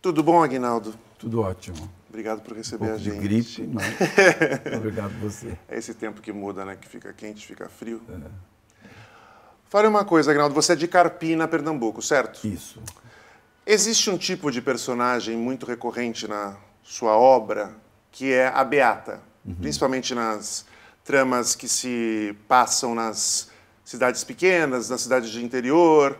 Tudo bom, Aguinaldo? Tudo ótimo. Obrigado por receber um a gente. De gripe, mas obrigado você. É esse tempo que muda, né? Que fica quente, fica frio. É. Fale uma coisa, Agnaldo. Você é de Carpina, Pernambuco, certo? Isso. Existe um tipo de personagem muito recorrente na sua obra, que é a beata, uhum. principalmente nas tramas que se passam nas cidades pequenas, nas cidades de interior.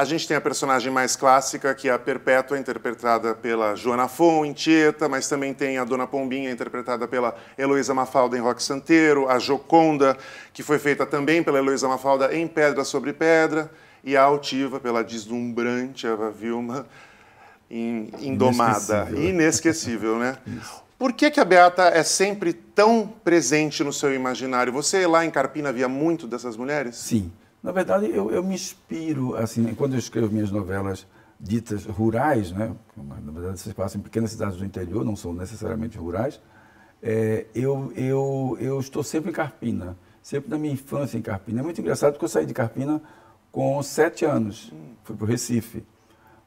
A gente tem a personagem mais clássica, que é a Perpétua, interpretada pela Joana Fon, em Tieta, mas também tem a Dona Pombinha, interpretada pela Heloísa Mafalda em Rock Santeiro, a Joconda, que foi feita também pela Heloísa Mafalda em Pedra sobre Pedra, e a Altiva, pela deslumbrante Eva Vilma, em Indomada. Inesquecível, Inesquecível né? Isso. Por que, que a Beata é sempre tão presente no seu imaginário? Você lá em Carpina via muito dessas mulheres? Sim. Na verdade, eu, eu me inspiro, assim, quando eu escrevo minhas novelas ditas rurais, né? na verdade se passam em pequenas cidades do interior, não são necessariamente rurais, é, eu, eu, eu estou sempre em Carpina, sempre na minha infância em Carpina. É muito engraçado porque eu saí de Carpina com sete anos, fui para o Recife.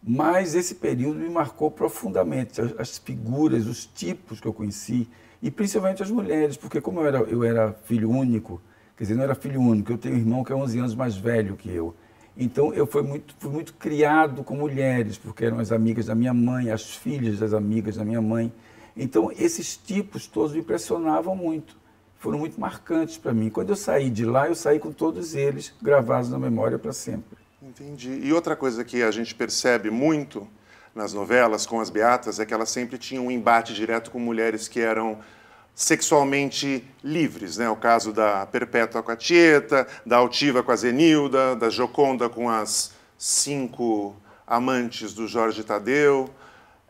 Mas esse período me marcou profundamente, as, as, figuras, os tipos que eu conheci, e principalmente as mulheres, porque como eu era, eu era filho único, Quer dizer, não era filho único. Eu tenho um irmão que é 11 anos mais velho que eu. Então, eu fui muito, fui muito criado com mulheres, porque eram as amigas da minha mãe, as filhas das amigas da minha mãe. Então, esses tipos todos me impressionavam muito, foram muito marcantes para mim. Quando eu saí de lá, eu saí com todos eles gravados na memória para sempre. Entendi. E outra coisa que a gente percebe muito nas novelas com as beatas é que elas sempre tinham um embate direto com mulheres que eram sexualmente livres, né? O caso da Perpétua com a Tieta, da Altiva com a Zenilda, da Joconda com as cinco amantes do Jorge Tadeu.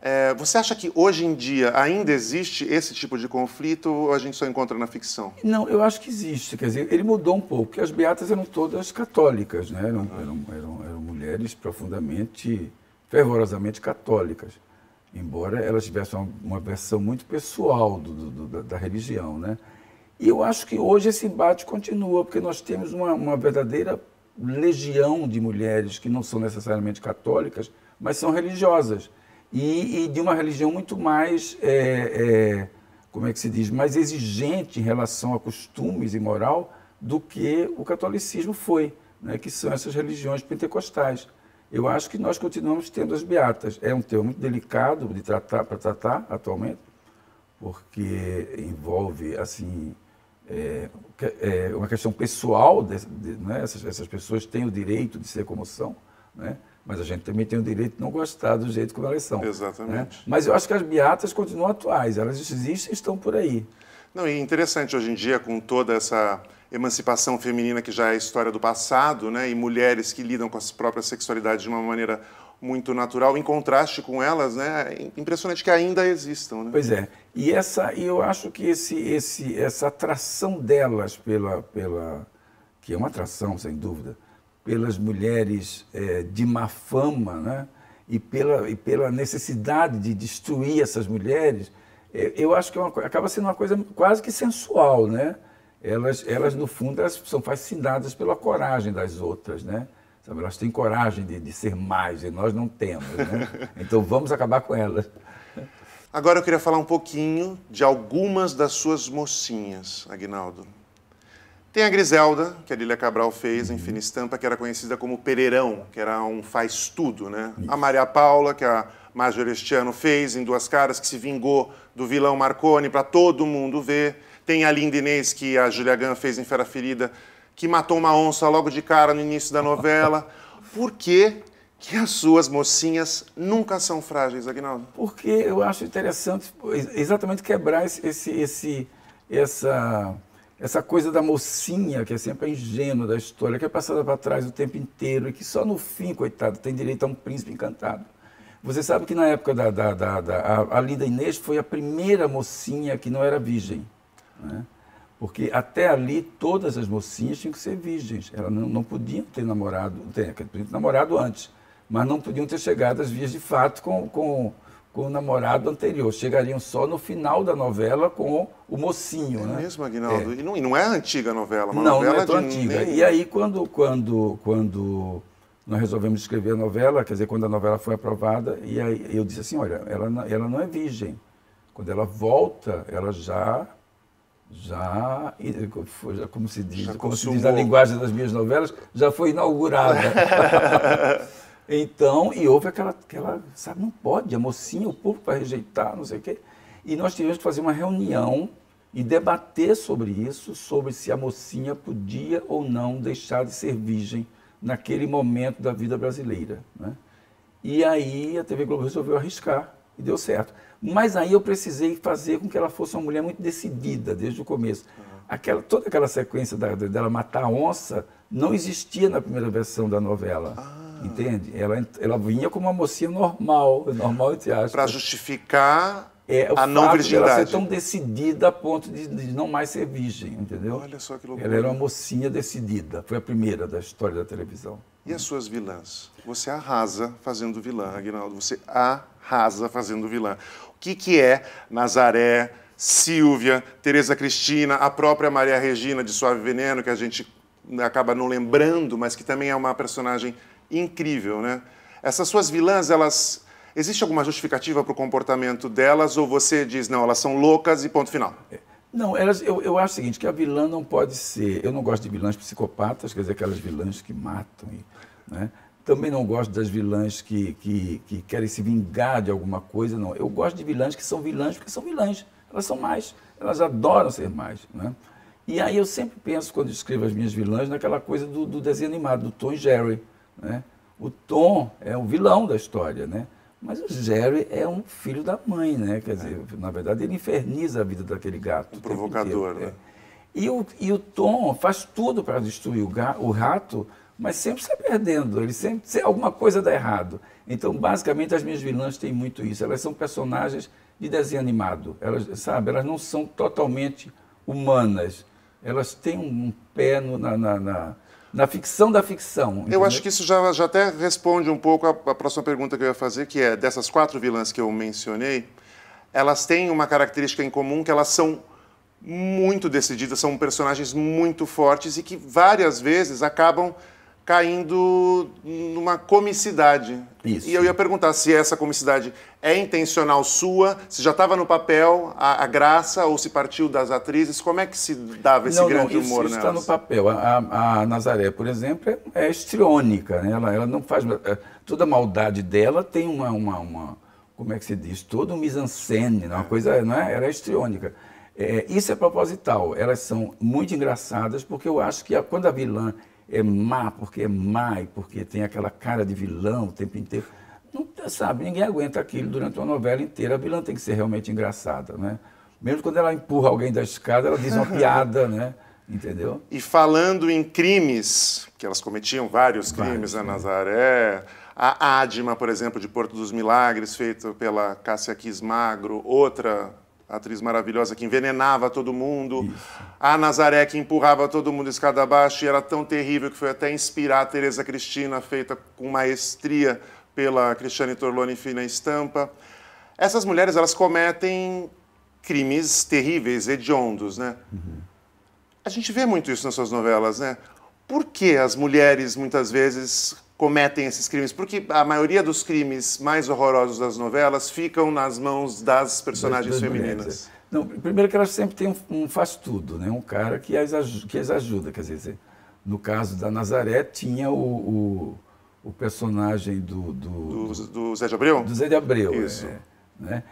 É, você acha que hoje em dia ainda existe esse tipo de conflito ou a gente só encontra na ficção? Não, eu acho que existe. Quer dizer, ele mudou um pouco, porque as beatas eram todas católicas, né? eram, eram, eram, eram mulheres profundamente, fervorosamente católicas embora ela tivesse uma, uma versão muito pessoal do, do, da, da, religião. Né? E eu acho que hoje esse embate continua, porque nós temos uma, uma verdadeira legião de mulheres que não são necessariamente católicas, mas são religiosas. E, e de uma religião muito mais, é, é, como é que se diz, mais exigente em relação a costumes e moral do que o catolicismo foi, né? que são essas religiões pentecostais eu acho que nós continuamos tendo as beatas. É um tema muito delicado de tratar para tratar atualmente, porque envolve assim é, é uma questão pessoal. De, de, né? essas, essas, pessoas têm o direito de ser como são, né? mas a gente também tem o direito de não gostar do jeito como elas são. Né. Exatamente. Né? Mas eu acho que as beatas continuam atuais. Elas existem, estão por aí. Não, e é interessante hoje em dia, com toda essa emancipação feminina que já é história do passado, né, e mulheres que lidam com a própria sexualidade de uma maneira muito natural, em contraste com elas, né, é impressionante que ainda existam. Né? Pois é, e essa, eu acho que esse, esse, essa atração delas pela, pela, que é uma atração sem dúvida, pelas mulheres é, de má fama, né, e pela, e pela necessidade de destruir essas mulheres, eu acho que é uma, acaba sendo uma coisa quase que sensual, né? Elas, elas no fundo, elas são fascinadas pela coragem das outras, né? Sabe, elas têm coragem de, de ser mais e nós não temos, né? Então vamos acabar com elas. Agora eu queria falar um pouquinho de algumas das suas mocinhas, Agnaldo. Tem a Griselda, que a Lília Cabral fez em uhum. Fina Estampa, que era conhecida como Pereirão, que era um faz-tudo, né? A Maria Paula, que é a Maggio Restiano fez em Duas Caras, que se vingou do vilão Marconi para todo mundo ver. Tem a Linda Inês, que a Julia Gann fez em Fera Ferida, que matou uma onça logo de cara no início da novela. Por quê? que as suas mocinhas nunca são frágeis, Agnaldo? Porque eu acho interessante exatamente quebrar esse, esse, esse essa, essa coisa da mocinha, que é sempre a ingênua da história, que é passada para trás o tempo inteiro e que só no fim, coitado, tem direito a um príncipe encantado. Você sabe que na época da, da, da, da a, a Linda Inês foi a primeira mocinha que não era virgem. Né? Porque até ali todas as mocinhas tinham que ser virgens. Elas não, não podiam ter namorado, podiam ter namorado antes, mas não podiam ter chegado às vias de fato com, com, com o namorado anterior. Chegariam só no final da novela com o mocinho. É né? mesmo, é. Aguinaldo? É. E, não, e não é antiga novela, é uma não, novela não é tão de... antiga. Nem... E aí, quando, quando, quando nós resolvemos escrever a novela, quer dizer, quando a novela foi aprovada, e aí eu disse assim, olha, ela, ela não é virgem. Quando ela volta, ela já, já, já como se diz, já como se diz a linguagem das minhas novelas, já foi inaugurada. então, e houve aquela, aquela, sabe, não pode, a mocinha, o povo vai rejeitar, não sei o quê. E nós tivemos que fazer uma reunião e debater sobre isso, sobre se a mocinha podia ou não deixar de ser virgem naquele momento da vida brasileira. Né? E aí a TV Globo resolveu arriscar e deu certo. Mas aí eu precisei fazer com que ela fosse uma mulher muito decidida desde o começo. Aquela, toda aquela sequência da, dela matar a onça não existia na primeira versão da novela. Ah. Entende? Ela, ela vinha como uma mocinha normal, normal entre aspas. Para justificar é, o a não virgindade. Ela ser tão decidida a ponto de, de, não mais ser virgem, entendeu? Olha só que loucura. Ela era uma mocinha decidida. Foi a primeira da história da televisão. E as suas vilãs? Você arrasa fazendo vilã, Aguinaldo. Você arrasa fazendo vilã. O que, que é Nazaré, Silvia, Tereza Cristina, a própria Maria Regina de Suave Veneno, que a gente acaba não lembrando, mas que também é uma personagem incrível, né? Essas suas vilãs, elas Existe alguma justificativa para o comportamento delas ou você diz, não, elas são loucas e ponto final? É. Não, elas, eu, eu acho o seguinte, que a vilã não pode ser... Eu não gosto de vilãs psicopatas, quer dizer, aquelas vilãs que matam, né? Também não gosto das vilãs que, que, que querem se vingar de alguma coisa, não. Eu gosto de vilãs que são vilãs porque são vilãs. Elas são mais, elas adoram ser mais, né? E aí eu sempre penso, quando escrevo as minhas vilãs, naquela coisa do, do desenho animado, do Tom e Jerry. Né? O Tom é o vilão da história, né? Mas o Jerry é um filho da mãe, né? Quer é. dizer, na verdade, ele inferniza a vida daquele gato. Um provocador, é. né? E, o, e o Tom faz tudo para destruir o, gato, o rato, mas sempre está perdendo. Ele sempre, sempre alguma coisa dá errado. Então, basicamente, as minhas vilãs têm muito isso. Elas são personagens de desenho animado. Elas, sabe, elas não são totalmente humanas. Elas têm um pé no, na, na, na na ficção da ficção. Entendeu? Eu acho que isso já, já até responde um pouco à próxima pergunta que eu ia fazer, que é dessas quatro vilãs que eu mencionei, elas têm uma característica em comum que elas são muito decididas, são personagens muito fortes e que várias vezes acabam caindo numa comicidade. Isso. E eu ia perguntar se essa comicidade é intencional sua, se já estava no papel a, a, graça ou se partiu das atrizes. Como é que se dava esse não, grande não, isso, humor isso nelas? está no papel. A, a, Nazaré, por exemplo, é, é Né? Ela, ela não faz... É, toda a maldade dela tem uma, uma, uma... como é que se diz? Todo um mise-en-scène, né? uma coisa... Não é? Ela é É, isso é proposital. Elas são muito engraçadas porque eu acho que quando a vilã é má porque é má e porque tem aquela cara de vilão o tempo inteiro. Não tá, sabe, ninguém aguenta aquilo durante uma novela inteira. A vilã tem que ser realmente engraçada, né? Mesmo quando ela empurra alguém da escada, ela diz uma piada, né? Entendeu? E falando em crimes, que elas cometiam vários, crimes, a né, né? Nazaré, a Adma, por exemplo, de Porto dos Milagres, feita pela Cássia Quismagro, outra a atriz maravilhosa que envenenava todo mundo, Isso. a Nazaré que empurrava todo mundo escada abaixo e era tão terrível que foi até inspirar a Teresa Cristina, feita com maestria pela Cristiane Torloni Fina Estampa. Essas mulheres, elas cometem crimes terríveis, hediondos, né? Uhum. A gente vê muito isso nas suas novelas, né? Por que as mulheres, muitas vezes, cometem esses crimes, porque a maioria dos crimes mais horrorosos das novelas ficam nas mãos das personagens das, das femininas. É. Não, primeiro que elas sempre têm um, um faz tudo, né? Um cara que as, que as ajuda, quer dizer, no caso da Nazaré tinha o, o, o personagem do do, do do, Zé de Abreu. Do Zé de Abreu, Isso. É, né?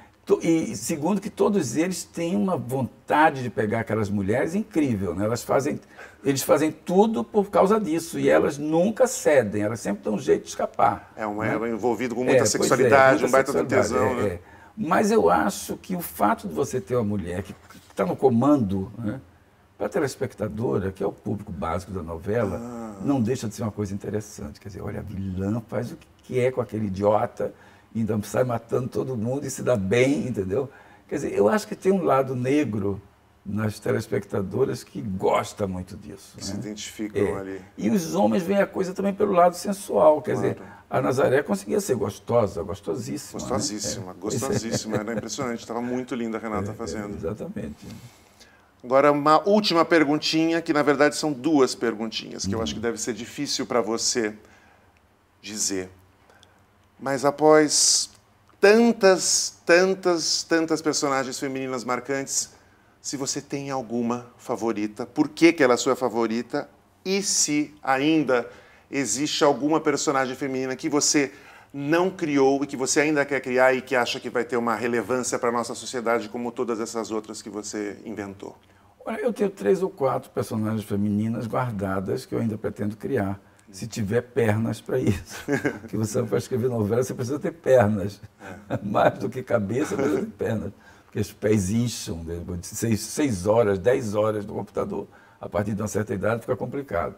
E segundo que todos eles têm uma vontade de pegar aquelas mulheres incrível, né? Elas fazem, eles fazem tudo por causa disso e elas nunca cedem, elas sempre dão um jeito de escapar. É um né? elo né? envolvido com muita é, é sexualidade, é, muita um baita tesão, né? é, né? Mas eu acho que o fato de você ter uma mulher que está no comando, né? para a telespectadora, que é o público básico da novela, ah. não deixa de ser uma coisa interessante. Quer dizer, olha, a vilã faz o que é com aquele idiota então sai matando todo mundo e se dá bem, entendeu? Quer dizer, eu acho que tem um lado negro nas telespectadoras que gosta muito disso. Que né? se identificam é. ali. E os homens veem a coisa também pelo lado sensual. Quer claro. dizer, a Nazaré conseguia ser gostosa, gostosíssima. Gostosíssima, né? gostosíssima. É. Era impressionante. Estava muito linda a Renata é, é, fazendo. exatamente. Agora, uma última perguntinha, que na verdade são duas perguntinhas, que hum. eu acho que deve ser difícil para você dizer. Mas após tantas, tantas, tantas personagens femininas marcantes, se você tem alguma favorita, por que, que ela é sua favorita e se ainda existe alguma personagem feminina que você não criou e que você ainda quer criar e que acha que vai ter uma relevância para a nossa sociedade, como todas essas outras que você inventou? Olha, eu tenho três ou quatro personagens femininas guardadas que eu ainda pretendo criar se tiver pernas para isso. que você vai escrever novela, você precisa ter pernas. É. Mais do que cabeça, precisa ter pernas. Porque os pés incham, de né? seis, seis horas, dez horas no computador, a partir de uma certa idade fica complicado.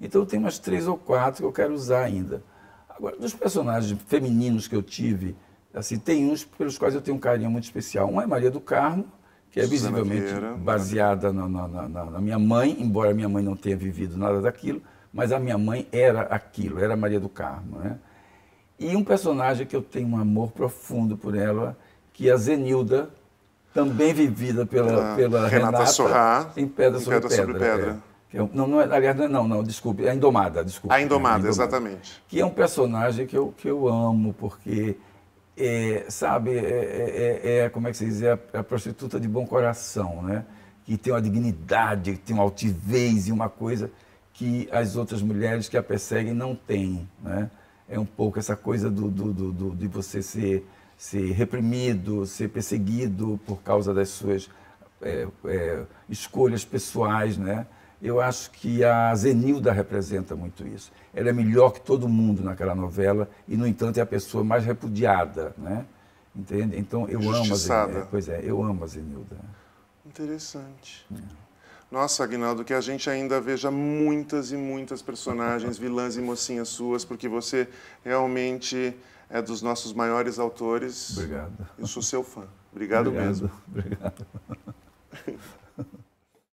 Então tem umas três ou quatro que eu quero usar ainda. Agora, dos personagens femininos que eu tive, assim, tem uns pelos quais eu tenho um carinho muito especial. Um é Maria do Carmo, que é visivelmente baseada na, na, na, na minha mãe, embora minha mãe não tenha vivido nada daquilo, mas a minha mãe era aquilo, era Maria do Carmo. Né? E um personagem que eu tenho um amor profundo por ela, que é a Zenilda, também vivida pela, ah, pela Renata, Renata Sorrá, em Pedra, sobre, pedra, sobre pedra. É, é, é, é, não, não, aliás, não, não, desculpe, é a Indomada, desculpe. A Indomada, é, a Indomada, exatamente. Que é um personagem que eu, que eu amo, porque, sabe, é, como é que se diz, a, a prostituta de bom coração, né? Que tem uma dignidade, que tem uma altivez e uma coisa que as outras mulheres que a perseguem não têm. Né? É um pouco essa coisa do, do, do, do de você ser, ser reprimido, ser perseguido por causa das suas é, é, escolhas pessoais. Né? Eu acho que a Zenilda representa muito isso. Ela é melhor que todo mundo naquela novela e, no entanto, é a pessoa mais repudiada. Né? Entende? Então, eu amo a Zenilda. Pois é, eu amo a Zenilda. Interessante. É. Nossa, Agnaldo, que a gente ainda veja muitas e muitas personagens, vilãs e mocinhas suas, porque você realmente é dos nossos maiores autores. Obrigado. Eu sou seu fã. Obrigado, Obrigado. mesmo. Obrigado.